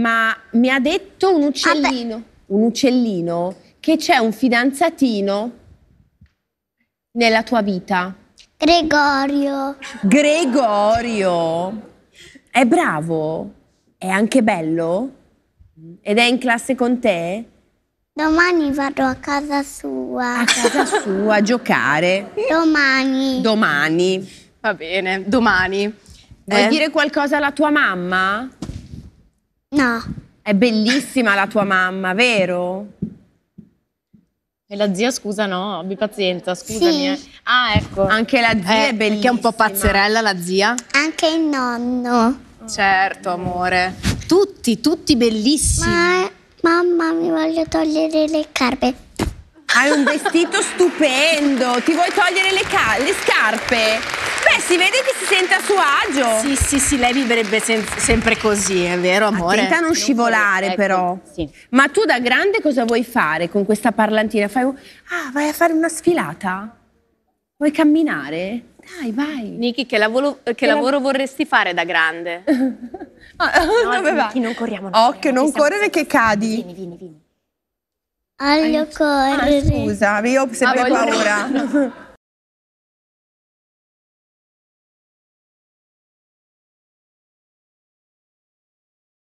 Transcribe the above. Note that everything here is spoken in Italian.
ma mi ha detto un ah, uccellino, Vabbè. un uccellino, che c'è un fidanzatino nella tua vita. Gregorio. Gregorio. È bravo? È anche bello? Ed è in classe con te? Domani vado a casa sua. A casa sua a giocare. Domani. Domani. Va bene, domani. Vuoi eh? dire qualcosa alla tua mamma? No. È bellissima la tua mamma, vero? E la zia, scusa, no, abbi pazienza, scusami. Sì. eh. Ah, ecco. Anche la zia Eh, è bellissima. Che è un po' pazzerella la zia. Anche il nonno. Certo, amore. Tutti, tutti bellissimi. Ma mamma mi voglio togliere le scarpe. Hai un vestito stupendo. Ti vuoi togliere le, ca- le scarpe? Eh, si vede che si sente a suo agio. Sì, sì, sì, lei vibrerebbe sempre così, è vero, amore? Attenta a non scivolare, ecco, però. Sì. Ma tu da grande cosa vuoi fare con questa parlantina? Fai... Ah, vai a fare una sfilata? Vuoi camminare? Dai, vai. Niki, che, lavoro, che che lavoro vorresti fare da grande? Ah, ah, no, dove va? Niki, non corriamo. Non Occhio, corriamo, non correre che cadi. Vieni, vieni, vieni. Voglio correre. Ah, scusa, io ho sempre ah, paura.